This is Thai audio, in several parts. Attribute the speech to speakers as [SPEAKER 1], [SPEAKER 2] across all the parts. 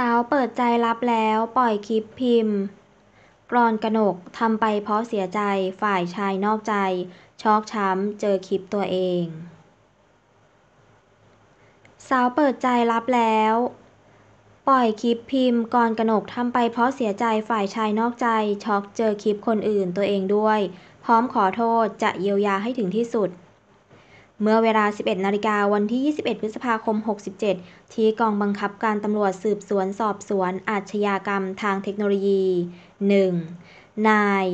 [SPEAKER 1] สาวเปิดใจรับแล้วปล่อยคลิปพิมพ์กรอนกนกทำไปเพราะเสียใจฝ่ายชายนอกใจช็อกช้ำเจอคลิปตัวเอง สาวเปิดใจรับแล้ว ปล่อยคลิปพิมพ์กรกนกทำไปเพราะเสียใจฝ่ายชายนอกใจช็อกเจอคลิปคนอื่นตัวเองด้วย พร้อมขอโทษจะเยียวยาให้ถึงที่สุดเมื่อเวลา 11 นาฬิกาวันที่ 21 พฤษภาคม 67 ที่กองบังคับการตำรวจสืบสวนสอบสวนอาชญากรรมทางเทคโนโลยี 1. นาย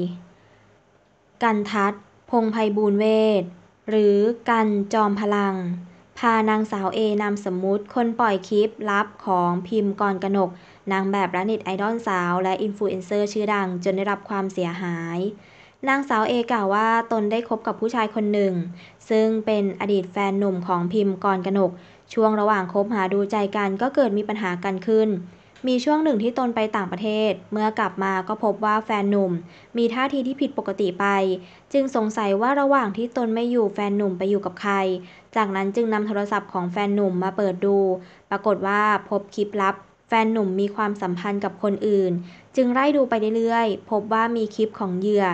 [SPEAKER 1] กันทัศพงไพบูลเวศ หรือกันจอมพลัง พานางสาวเอนามสมมุติคนปล่อยคลิปลับของพิมพ์กรกนก นางแบบระนิตไอดอลสาวและอินฟลูเอนเซอร์ชื่อดัง จนได้รับความเสียหายนางสาวเอกล่าวว่าตนได้คบกับผู้ชายคนหนึ่งซึ่งเป็นอดีตแฟนหนุ่มของพิมพ์กรกนกช่วงระหว่างคบหาดูใจกันก็เกิดมีปัญหากันขึ้นมีช่วงหนึ่งที่ตนไปต่างประเทศเมื่อกลับมาก็พบว่าแฟนหนุ่มมีท่าทีที่ผิดปกติไปจึงสงสัยว่าระหว่างที่ตนไม่อยู่แฟนหนุ่มไปอยู่กับใครจากนั้นจึงนำโทรศัพท์ของแฟนหนุ่มมาเปิดดูปรากฏว่าพบคลิปลับแฟนหนุ่มมีความสัมพันธ์กับคนอื่นจึงไล่ดูไปเรื่อยๆพบว่ามีคลิปของเหยื่อ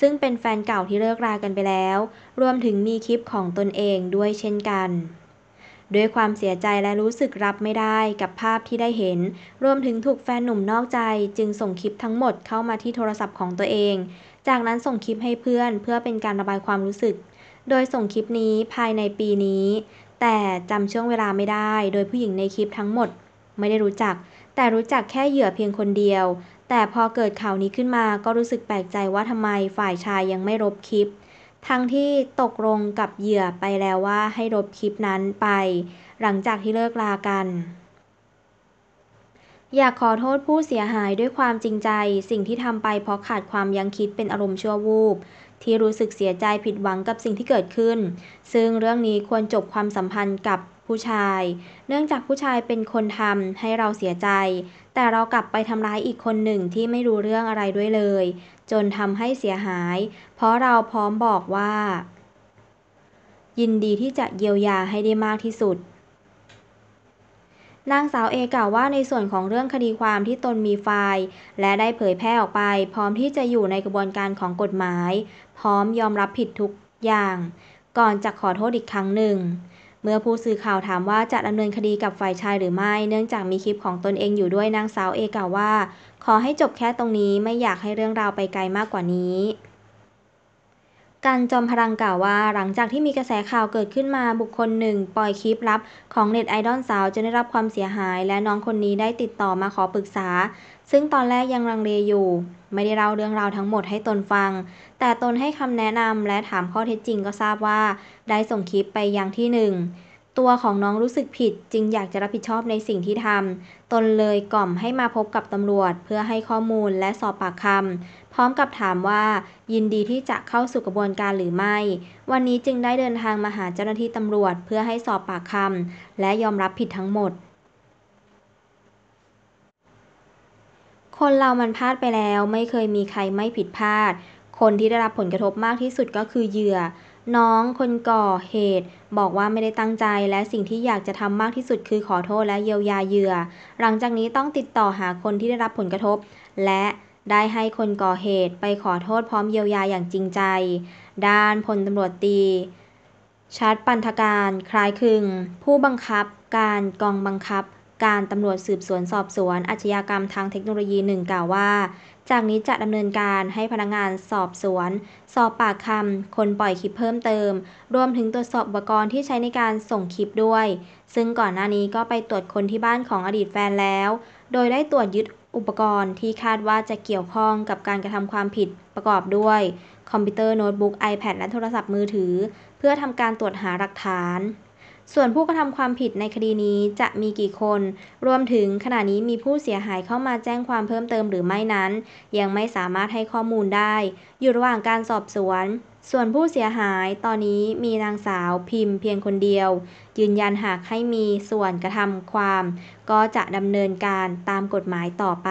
[SPEAKER 1] ซึ่งเป็นแฟนเก่าที่เลิกรากันไปแล้ว รวมถึงมีคลิปของตนเองด้วยเช่นกัน ด้วยความเสียใจและรู้สึกรับไม่ได้กับภาพที่ได้เห็น รวมถึงถูกแฟนหนุ่มนอกใจจึงส่งคลิปทั้งหมดเข้ามาที่โทรศัพท์ของตัวเอง จากนั้นส่งคลิปให้เพื่อนเพื่อเป็นการระบายความรู้สึก โดยส่งคลิปนี้ภายในปีนี้ แต่จำช่วงเวลาไม่ได้ โดยผู้หญิงในคลิปทั้งหมด ไม่ได้รู้จัก แต่รู้จักแค่เหยื่อเพียงคนเดียวแต่พอเกิดข่าวนี้ขึ้นมา ก็รู้สึกแปลกใจว่าทำไมฝ่ายชายยังไม่ลบคลิป ทั้งที่ตกลงกับเหยื่อไปแล้วว่าให้ลบคลิปนั้นไป หลังจากที่เลิกลากัน อยากขอโทษผู้เสียหายด้วยความจริงใจ สิ่งที่ทำไปเพราะขาดความยังคิดเป็นอารมณ์ชั่ววูบ ที่รู้สึกเสียใจผิดหวังกับสิ่งที่เกิดขึ้น ซึ่งเรื่องนี้ควรจบความสัมพันธ์กับผู้ชาย เนื่องจากผู้ชายเป็นคนทำให้เราเสียใจแต่เรากลับไปทำร้ายอีกคนหนึ่งที่ไม่รู้เรื่องอะไรด้วยเลย จนทำให้เสียหาย เพราะเราพร้อมบอกว่า ยินดีที่จะเยียวยาให้ได้มากที่สุด นางสาวเอกล่าวว่าในส่วนของเรื่องคดีความที่ตนมีไฟล์ และได้เผยแพร่ออกไป พร้อมที่จะอยู่ในกระบวนการของกฎหมาย พร้อมยอมรับผิดทุกอย่าง ก่อนจะขอโทษอีกครั้งหนึ่งเมื่อผู้สื่อข่าวถามว่าจะดำเนินคดีกับฝ่ายชายหรือไม่ เนื่องจากมีคลิปของตนเองอยู่ด้วยนางสาวเอกล่าวว่า ขอให้จบแค่ตรงนี้ไม่อยากให้เรื่องราวไปไกลมากกว่านี้กันจอมพลังกล่าวว่า หลังจากที่มีกระแสข่าวเกิดขึ้นมาบุคคลหนึ่ง ปล่อยคลิปลับของเน็ตไอดอลสาวจนได้รับความเสียหายและน้องคนนี้ได้ติดต่อมาขอปรึกษา ซึ่งตอนแรกยังรังเลอยู่ ไม่ได้เล่าเรื่องราวทั้งหมดให้ตนฟัง แต่ตนให้คำแนะนำและถามข้อเท็จจริงก็ทราบว่า ได้ส่งคลิปไปยังที่หนึ่งตัวของน้องรู้สึกผิดจึงอยากจะรับผิดชอบในสิ่งที่ทำตนเลยกล่อมให้มาพบกับตำรวจ เพื่อให้ข้อมูลและสอบปากคำพร้อมกับถามว่า ยินดีที่จะเข้าสู่กระบวนการหรือไม่ วันนี้จึงได้เดินทางมาหาเจ้าหน้าที่ตำรวจเพื่อให้สอบปากคำและยอมรับผิดทั้งหมด คนเรามันพลาดไปแล้วไม่เคยมีใครไม่ผิดพลาด คนที่ได้รับผลกระทบมากที่สุดก็คือเหยื่อ น้อง คนก่อเหตุ บอกว่าไม่ได้ตั้งใจและสิ่งที่อยากจะทำมากที่สุดคือขอโทษและเยียวยาเหยื่อ หลังจากนี้ต้องติดต่อหาคนที่ได้รับผลกระทบ และได้ให้คนก่อเหตุไปขอโทษพร้อมเยียวยาอย่างจริงใจ ด้านพลตำรวจตี ชัดปันธการคลายคึงผู้บังคับการกองบังคับ การตำรวจสืบสวนสอบสวน อาชญากรรมทางเทคโนโลยีหนึ่งกล่าวว่าจากนี้จะดำเนินการให้พนักงานสอบสวน สอบปากคำคนปล่อยคลิปเพิ่มเติม รวมถึงตรวจสอบอุปกรณ์ที่ใช้ในการส่งคลิปด้วย ซึ่งก่อนหน้านี้ก็ไปตรวจคนที่บ้านของอดีตแฟนแล้ว โดยได้ตรวจยึดอุปกรณ์ที่คาดว่าจะเกี่ยวข้องกับการกระทำความผิดประกอบด้วย คอมพิวเตอร์ โน้ตบุ๊ก iPad และโทรศัพท์มือถือ เพื่อทำการตรวจหาหลักฐานส่วนผู้กระทำความผิดในคดีนี้จะมีกี่คน รวมถึงขณะนี้มีผู้เสียหายเข้ามาแจ้งความเพิ่มเติมหรือไม่นั้น ยังไม่สามารถให้ข้อมูลได้อยู่ระหว่างการสอบสวน ส่วนผู้เสียหายตอนนี้มีนางสาวพิมพ์เพียงคนเดียว ยืนยันหากให้มีส่วนกระทำความ ก็จะดำเนินการตามกฎหมายต่อไป